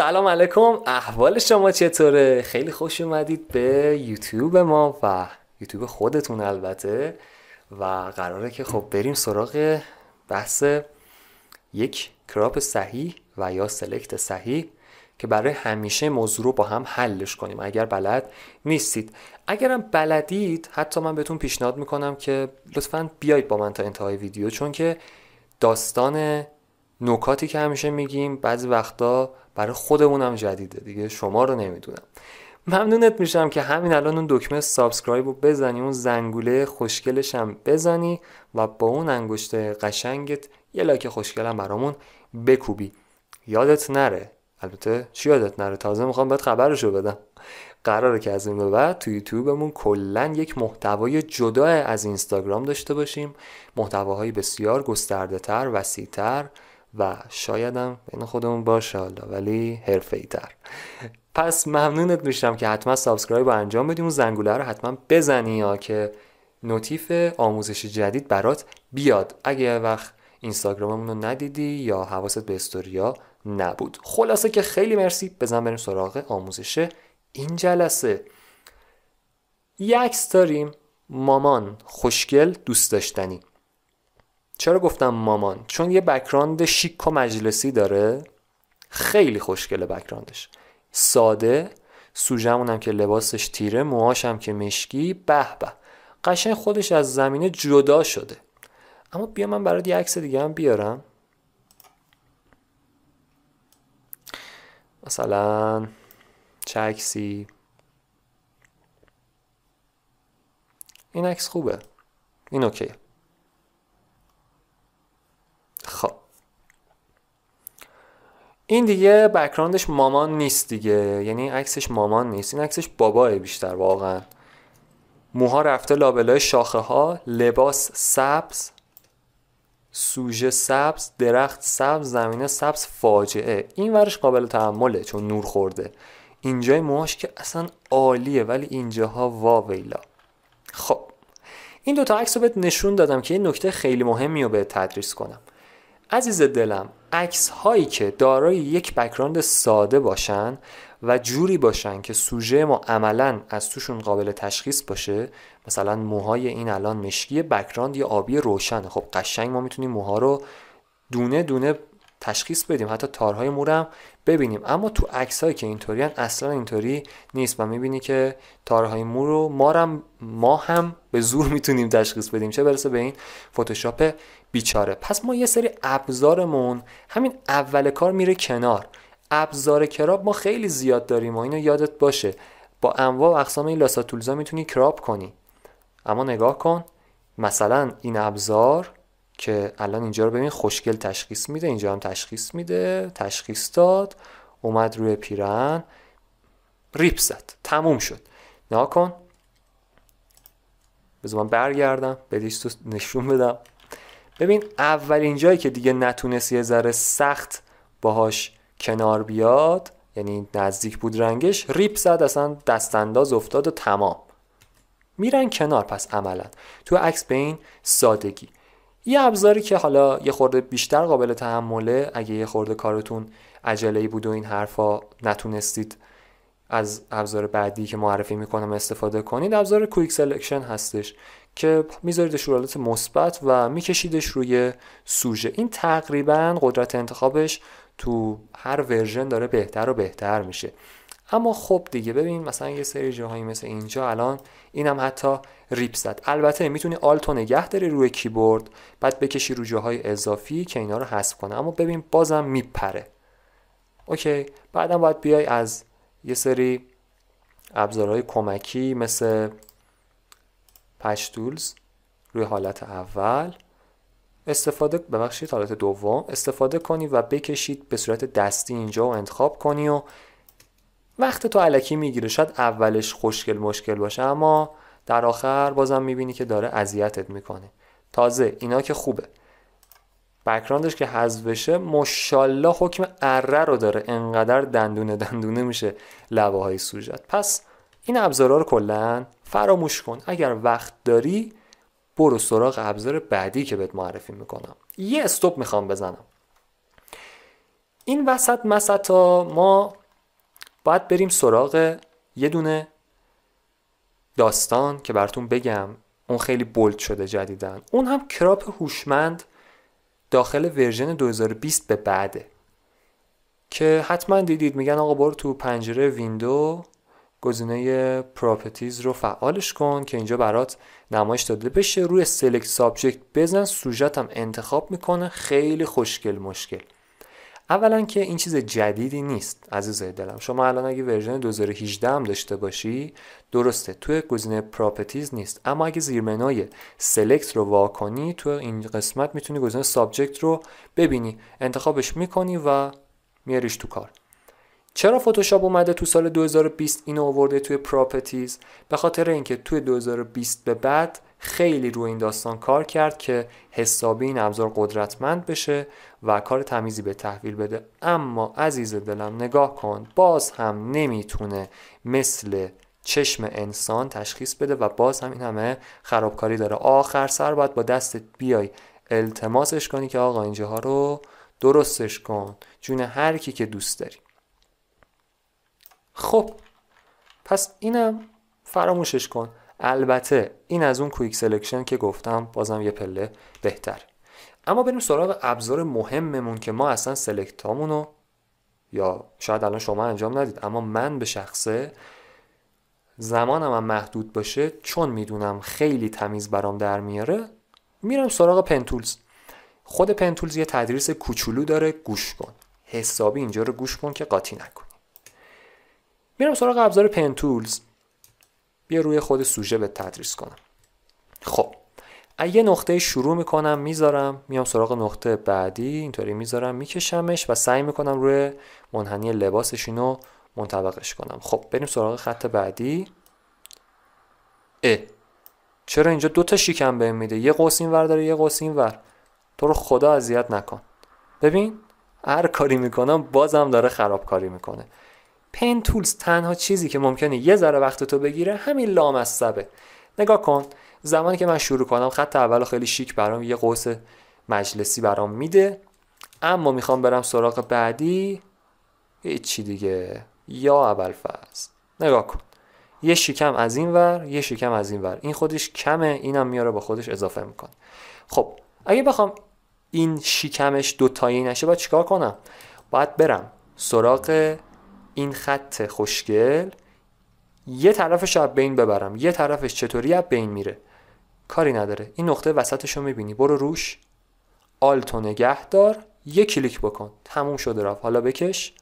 سلام علیکم احوال شما چطوره خیلی خوش اومدید به یوتیوب ما و یوتیوب خودتون البته و قراره که خب بریم سراغ بحث یک کراپ صحیح و یا سلکت صحیح که برای همیشه موضوع رو با هم حلش کنیم اگر بلد نیستید اگرم بلدید حتی من بهتون پیشنهاد میکنم که لطفا بیایید با من تا انتهای ویدیو چون که داستان نکاتی که همیشه میگیم بعضی وقتا برای خودمونم جدیده دیگه شما رو نمیدونم ممنونت میشم که همین الان اون دکمه سابسکرایب رو بزنی اون زنگوله خوشگلش هم بزنی و با اون انگشت قشنگت یه لایک خوشگلم برامون بکوبی یادت نره البته چی یادت نره تازه میخوام بهت خبرشو بدم قراره که از این به بعد تو یوتیوبمون کلا یک محتوای جدا از اینستاگرام داشته باشیم محتواهای بسیار گسترده تر وسیع تر و شایدم بین خودمون باشه حالا ولی حرفه تر پس ممنونت میشم که حتما سابسکرایب رو انجام بدیم اون زنگوله رو حتما بزنی یا که نوتیف آموزش جدید برات بیاد اگه یه وقت اینستاگراممون رو ندیدی یا حواست به استوریا نبود خلاصه که خیلی مرسی بزن بریم سراغ آموزش این جلسه یکس داریم مامان خوشگل دوست داشتنی چرا گفتم مامان چون یه بکراند شیک و مجلسی داره خیلی خوشگله بکراندش ساده سوژمون هم که لباسش تیره موهاش هم که مشکی به به قشنگ خودش از زمینه جدا شده اما بیا من برات یه عکس دیگه هم بیارم مثلا چه این عکس خوبه این اوکیه این دیگه بکراندش مامان نیست دیگه یعنی عکسش مامان نیست این عکسش باباه بیشتر واقعا موها رفته لابلای شاخه ها لباس سبز سوژه سبز درخت سبز زمینه سبز فاجعه این ورش قابل تحمله چون نور خورده اینجای موهاش که اصلا عالیه ولی اینجاها واویلا خب این دوتا عکس رو بهت نشون دادم که یه نکته خیلی مهمی رو به تدریس کنم عزیز دلم عکس هایی که دارای یک بکراند ساده باشن و جوری باشن که سوژه ما عملا از توشون قابل تشخیص باشه مثلا موهای این الان مشکی بکراند یا آبی روشن خب قشنگ ما میتونیم موها رو دونه دونه تشخیص بدیم حتی تارهای مورم ببینیم اما تو عکس هایی که اینطوریان اصلا اینطوری نیست و میبینی که تارهای مو رو ما هم ما هم به زور میتونیم تشخیص بدیم چه برسه به این فتوشاپ بیچاره پس ما یه سری ابزارمون همین اول کار میره کنار ابزار کراب ما خیلی زیاد داریم و اینو یادت باشه با انواع و اقسام این لاساتولزا میتونی کراب کنی اما نگاه کن مثلا این ابزار که الان اینجا رو ببین خوشگل تشخیص میده اینجا هم تشخیص میده تشخیص داد اومد روی پیرن ریپ زد تموم شد نگاه کن بذار برگردم به تو نشون بدم ببین اولین جایی که دیگه نتونست یه ذره سخت باهاش کنار بیاد یعنی نزدیک بود رنگش ریپ زد اصلا دستانداز افتاد و تمام میرن کنار پس عملا تو عکس به این سادگی یه ابزاری که حالا یه خورده بیشتر قابل تحمله اگه یه خورده کارتون عجله بود و این حرفا نتونستید از ابزار بعدی که معرفی میکنم استفاده کنید ابزار کویک سلکشن هستش که میذاریدش رو حالت مثبت و میکشیدش روی سوژه این تقریبا قدرت انتخابش تو هر ورژن داره بهتر و بهتر میشه اما خب دیگه ببین مثلا یه سری جاهایی مثل اینجا الان اینم حتی ریپ زد البته میتونی آلتو نگه داری روی کیبورد بعد بکشی رو جاهای اضافی که اینا رو حذف کنه اما ببین بازم میپره اوکی بعدم باید بیای از یه سری ابزارهای کمکی مثل پشتولز روی حالت اول استفاده ببخشید حالت دوم استفاده کنی و بکشید به صورت دستی اینجا و انتخاب کنی و وقت تو علکی میگیره شاید اولش خوشگل مشکل باشه اما در آخر بازم میبینی که داره اذیتت میکنه تازه اینا که خوبه بکراندش که حذف بشه مشالله حکم اره رو داره انقدر دندونه دندونه میشه لبه های سوژت پس این ابزارها رو کلا فراموش کن اگر وقت داری برو سراغ ابزار بعدی که بهت معرفی میکنم یه استوب میخوام بزنم این وسط مسطا ما باید بریم سراغ یه دونه داستان که براتون بگم اون خیلی بولد شده جدیدن اون هم کراپ هوشمند داخل ورژن 2020 به بعده که حتما دیدید میگن آقا برو تو پنجره ویندو گزینه پراپرتیز رو فعالش کن که اینجا برات نمایش داده بشه روی سلکت سابجکت بزن سوژت هم انتخاب میکنه خیلی خوشگل مشکل اولا که این چیز جدیدی نیست عزیز دلم شما الان اگه ورژن 2018 هم داشته باشی درسته توی گزینه پراپرتیز نیست اما اگه زیرمنای سلکت رو وا کنی تو این قسمت میتونی گزینه سابجکت رو ببینی انتخابش میکنی و میاریش تو کار چرا فتوشاپ اومده تو سال 2020 اینو آورده توی پراپرتیز به خاطر اینکه توی 2020 به بعد خیلی روی این داستان کار کرد که حسابی این ابزار قدرتمند بشه و کار تمیزی به تحویل بده اما عزیز دلم نگاه کن باز هم نمیتونه مثل چشم انسان تشخیص بده و باز هم این همه خرابکاری داره آخر سر باید با دستت بیای التماسش کنی که آقا اینجاها رو درستش کن جون هر کی که دوست داری خب پس اینم فراموشش کن البته این از اون کویک سلکشن که گفتم بازم یه پله بهتر اما بریم سراغ ابزار مهممون که ما اصلا سلکت یا شاید الان شما انجام ندید اما من به شخصه زمانم هم محدود باشه چون میدونم خیلی تمیز برام در میاره میرم سراغ پنتولز خود پنتولز یه تدریس کوچولو داره گوش کن حسابی اینجا رو گوش کن که قاطی نکن میرم سراغ ابزار تولز بیا روی خود سوژه به تدریس کنم خب یه نقطه شروع میکنم میذارم میام سراغ نقطه بعدی اینطوری میذارم میکشمش و سعی میکنم روی منحنی لباسش اینو منطبقش کنم خب بریم سراغ خط بعدی ا چرا اینجا دو تا شیکم بهم میده یه قوس اینور داره یه قوس اینور تو رو خدا اذیت نکن ببین هر کاری میکنم بازم داره خرابکاری میکنه پین تولز تنها چیزی که ممکنه یه ذره وقت تو بگیره همین لامصبه نگاه کن زمانی که من شروع کنم خط اول خیلی شیک برام یه قوس مجلسی برام میده اما میخوام برم سراغ بعدی چی دیگه یا اول فرض نگاه کن یه شیکم از این ور یه شیکم از این ور این خودش کمه اینم میاره با خودش اضافه میکنه خب اگه بخوام این شیکمش دوتایی نشه باید چیکار کنم باید برم سراغ این خط خوشگل یه طرفش از بین ببرم یه طرفش چطوری از بین میره کاری نداره این نقطه وسطش رو میبینی برو روش آلت و نگه دار یه کلیک بکن تموم شده رفت حالا بکش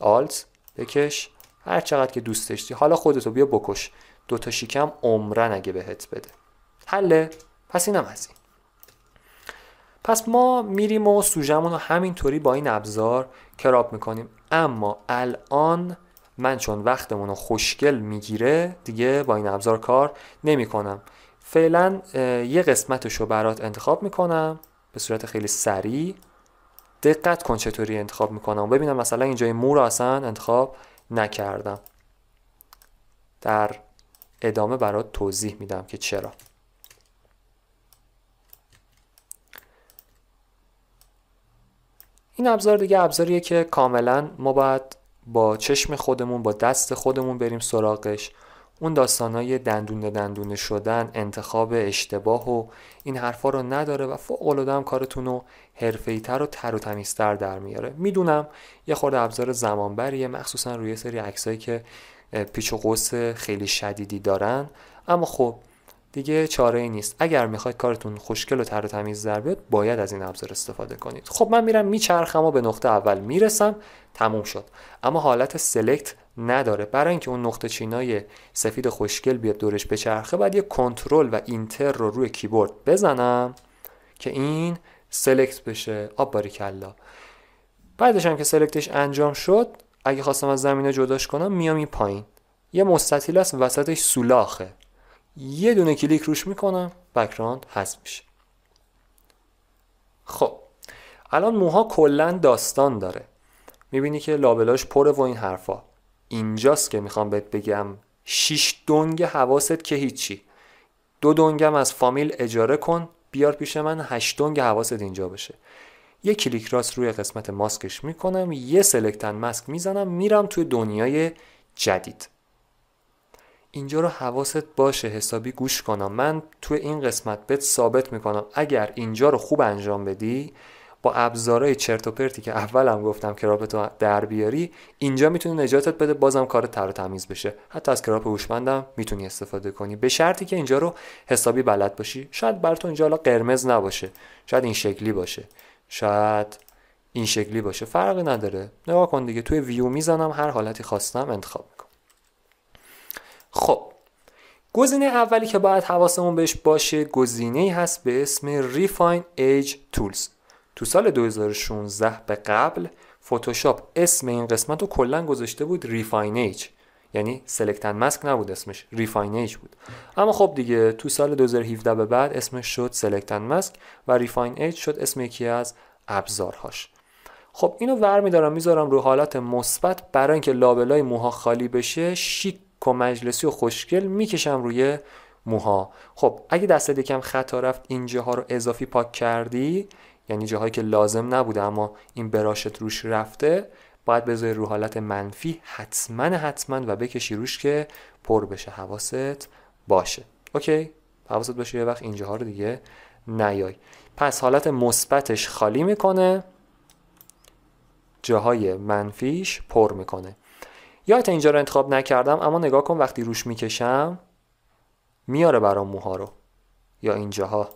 آلت بکش هر چقدر که دوست داشتی حالا خودتو بیا بکش دوتا شیکم عمرن اگه بهت بده حله پس اینم از این پس ما میریم و سوژمون رو همینطوری با این ابزار کراب میکنیم اما الان من چون وقتمون رو خوشگل میگیره دیگه با این ابزار کار نمیکنم فعلا یه قسمتش رو برات انتخاب میکنم به صورت خیلی سریع دقت کن چطوری انتخاب میکنم ببینم مثلا اینجای مو رو اصلا انتخاب نکردم در ادامه برات توضیح میدم که چرا این ابزار دیگه ابزاریه که کاملا ما باید با چشم خودمون با دست خودمون بریم سراغش اون داستانای دندون دندونه شدن انتخاب اشتباه و این حرفا رو نداره و فوق العاده کارتون رو حرفه‌ای‌تر و تر و تمیزتر در میاره میدونم یه خورده ابزار زمانبریه مخصوصا روی سری عکسایی که پیچ و قوس خیلی شدیدی دارن اما خب دیگه چاره ای نیست اگر میخواید کارتون خوشگل و تر و تمیز در بیاد باید از این ابزار استفاده کنید خب من میرم میچرخم و به نقطه اول میرسم تموم شد اما حالت سلکت نداره برای اینکه اون نقطه چینای سفید خوشگل بیاد دورش بچرخه باید یه کنترل و اینتر رو روی کیبورد بزنم که این سلکت بشه آب باریکلا بعدش هم که سلکتش انجام شد اگه خواستم از زمینه جداش کنم میام این پایین یه مستطیل است وسطش سولاخه یه دونه کلیک روش میکنم بکراند هست میشه خب الان موها کلا داستان داره میبینی که لابلاش پره و این حرفا اینجاست که میخوام بهت بگم شیش دنگ حواست که هیچی دو دنگم از فامیل اجاره کن بیار پیش من هشت دنگ حواست اینجا بشه یه کلیک راست روی قسمت ماسکش میکنم یه سلکتن ماسک میزنم میرم توی دنیای جدید اینجا رو حواست باشه حسابی گوش کنم من توی این قسمت بهت ثابت میکنم اگر اینجا رو خوب انجام بدی با ابزارهای چرت پرتی که اولم گفتم کراپتو در بیاری اینجا میتونی نجاتت بده بازم کار تر تمیز بشه حتی از کراپ هوشمندم میتونی استفاده کنی به شرطی که اینجا رو حسابی بلد باشی شاید براتون اینجا حالا قرمز نباشه شاید این شکلی باشه شاید این شکلی باشه فرقی نداره نگاه کن دیگه توی ویو میزنم هر حالتی خواستم انتخاب خب گزینه اولی که باید حواسمون بهش باشه گزینه ای هست به اسم ریفاین ایج Tools تو سال 2016 به قبل فتوشاپ اسم این قسمت رو کلا گذاشته بود ریفاین ایج یعنی and Mask نبود اسمش ریفاین ایج بود اما خب دیگه تو سال 2017 به بعد اسمش شد and Mask و ریفاین ایج شد اسم یکی از ابزارهاش خب اینو ور میدارم میذارم رو حالت مثبت برای اینکه لابلای موها خالی بشه شیک کم مجلسی و خوشگل میکشم روی موها خب اگه دستت یکم خطا رفت این جاها رو اضافی پاک کردی یعنی جاهایی که لازم نبوده اما این براشت روش رفته باید بذاری رو حالت منفی حتما حتما و بکشی روش که پر بشه حواست باشه اوکی حواست باشه یه وقت اینجاها رو دیگه نیای پس حالت مثبتش خالی میکنه جاهای منفیش پر میکنه یا اینجا رو انتخاب نکردم اما نگاه کن وقتی روش میکشم میاره برام موها رو یا اینجاها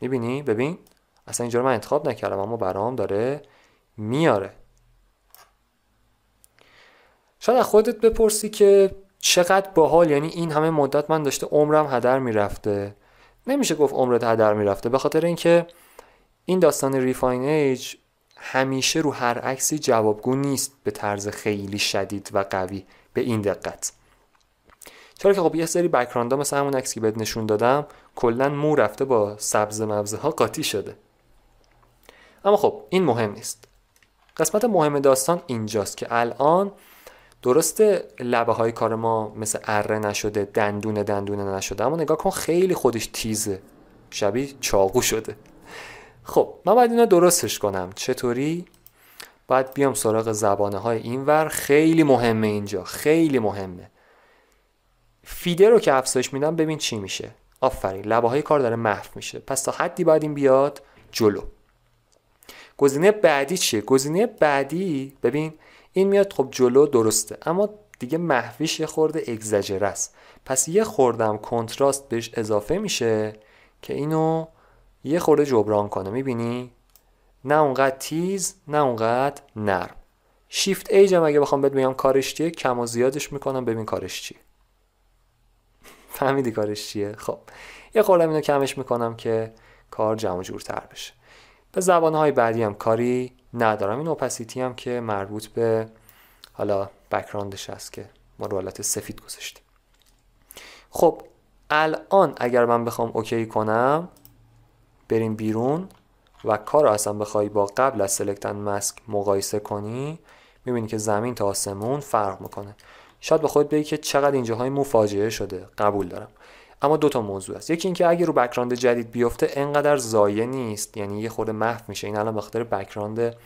میبینی ببین اصلا اینجا رو من انتخاب نکردم اما برام داره میاره شاید خودت بپرسی که چقدر باحال یعنی این همه مدت من داشته عمرم هدر میرفته نمیشه گفت عمرت هدر میرفته به خاطر اینکه این داستان ریفاین ایج همیشه رو هر عکسی جوابگو نیست به طرز خیلی شدید و قوی به این دقت چرا که خب یه سری بکراندا مثل همون عکسی که بهت نشون دادم کلا مو رفته با سبز مبزه ها قاطی شده اما خب این مهم نیست قسمت مهم داستان اینجاست که الان درسته لبه های کار ما مثل اره نشده دندونه دندونه نشده اما نگاه کن خیلی خودش تیزه شبیه چاقو شده خب من باید اینا درستش کنم چطوری باید بیام سراغ زبانه های اینور خیلی مهمه اینجا خیلی مهمه فیده رو که افزایش میدم ببین چی میشه آفرین لبه های کار داره محو میشه پس تا حدی باید این بیاد جلو گزینه بعدی چیه گزینه بعدی ببین این میاد خب جلو درسته اما دیگه محویش یه خورده اگزجره است پس یه خوردم کنتراست بهش اضافه میشه که اینو یه خورده جبران کنه میبینی نه اونقدر تیز نه اونقدر نرم شیفت ایج هم اگه بخوام بهت بگم کارش چیه کم و زیادش میکنم ببین کارش چیه فهمیدی کارش چیه خب یه خورده اینو کمش میکنم که کار جمع جورتر بشه به زبانهای بعدی هم کاری ندارم این اوپسیتی هم که مربوط به حالا بکراندش هست که ما رو حالت سفید گذاشتیم خب الان اگر من بخوام اوکی کنم بریم بیرون و کار رو اصلا بخوای با قبل از سلکتن مسک مقایسه کنی میبینی که زمین تا آسمون فرق میکنه شاید به خود بگی که چقدر اینجاهای مو فاجعه شده قبول دارم اما دو تا موضوع است یکی اینکه اگه رو بکراند جدید بیفته انقدر زایه نیست یعنی یه خورده محو میشه این الان بخاطر بکراند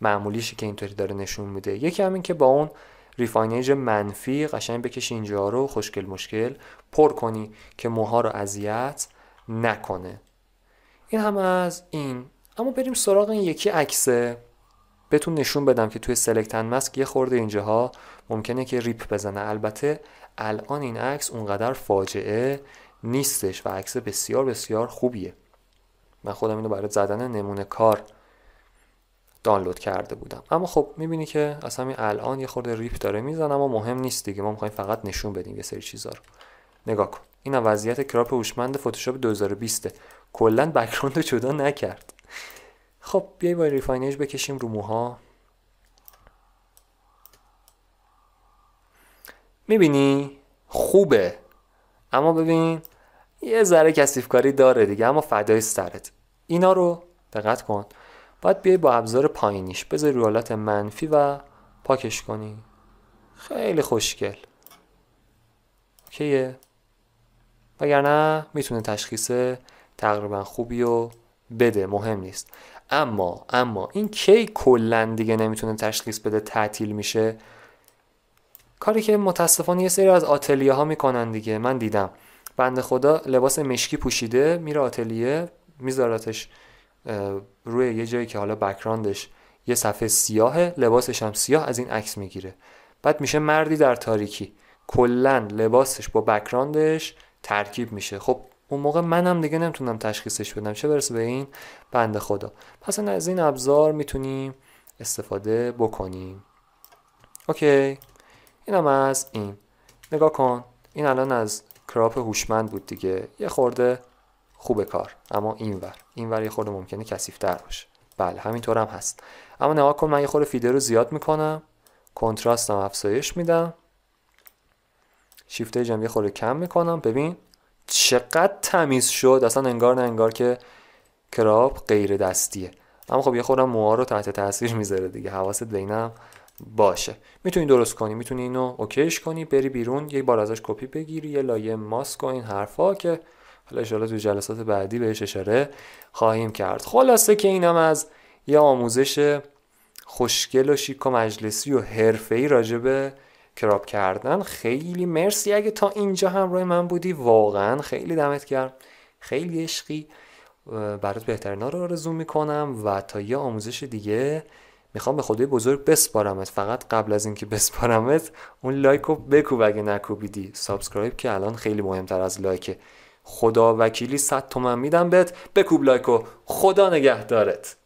معمولیشه که اینطوری داره نشون میده یکی همین که با اون ریفاینیج منفی قشنگ بکشی اینجا رو خوشگل مشکل پر کنی که موها رو اذیت نکنه این هم از این اما بریم سراغ این یکی عکسه بهتون نشون بدم که توی اند مسک یه خورده اینجاها ممکنه که ریپ بزنه البته الان این عکس اونقدر فاجعه نیستش و عکس بسیار بسیار خوبیه من خودم اینو برای زدن نمونه کار دانلود کرده بودم اما خب میبینی که از همین الان یه خورده ریپ داره میزنه اما مهم نیست دیگه ما میخوایم فقط نشون بدیم یه سری چیزا رو نگاه کن وضعیت کراپ هوشمند فتوشاپ 2020 کلا بکراند رو جدا نکرد خب بیای با ریفاینج بکشیم رو موها میبینی خوبه اما ببین یه ذره کسیفکاری داره دیگه اما فدای سرت اینا رو دقت کن باید بیای با ابزار پایینیش بذاری رو حالت منفی و پاکش کنی خیلی خوشگل اوکیه وگرنه میتونه تشخیص تقریبا خوبی و بده مهم نیست اما اما این کی کلا دیگه نمیتونه تشخیص بده تعطیل میشه کاری که متاسفانه یه سری از آتلیه ها میکنن دیگه من دیدم بنده خدا لباس مشکی پوشیده میره آتلیه میذارتش روی یه جایی که حالا بکراندش یه صفحه سیاهه لباسش هم سیاه از این عکس میگیره بعد میشه مردی در تاریکی کلا لباسش با بکراندش ترکیب میشه خب اون موقع منم دیگه نمیتونم تشخیصش بدم چه برسه به این بنده خدا پس از این ابزار میتونیم استفاده بکنیم اوکی اینم از این نگاه کن این الان از کراپ هوشمند بود دیگه یه خورده خوبه کار اما اینور اینور یه خورده ممکنه کثیف‌تر باشه بله همینطور هم هست اما نگاه کن من یه خورده فیده رو زیاد میکنم هم افزایش میدم شیفته جمع یه خورده کم میکنم ببین چقدر تمیز شد اصلا انگار نه انگار که کراپ غیر دستیه اما خب یه خودم موها رو تحت تاثیر میذاره دیگه حواست بینم باشه میتونی درست کنی میتونی اینو اوکیش کنی بری بیرون یه بار ازش کپی بگیری یه لایه ماسک و این حرفا که حالا انشاءالله تو جلسات بعدی بهش اشاره خواهیم کرد خلاصه که اینم از یه آموزش خوشگل و شیک و مجلسی و حرفه‌ای راجبه کراب کردن خیلی مرسی اگه تا اینجا روی من بودی واقعا خیلی دمت گرم خیلی عشقی برات بهترینا رو آرزو میکنم و تا یه آموزش دیگه میخوام به خدای بزرگ بسپارمت فقط قبل از اینکه بسپارمت اون لایک رو بکوب اگه نکوبیدی سابسکرایب که الان خیلی مهمتر از لایک خدا وکیلی صد تومن میدم بهت بکوب لایکو خدا نگهدارت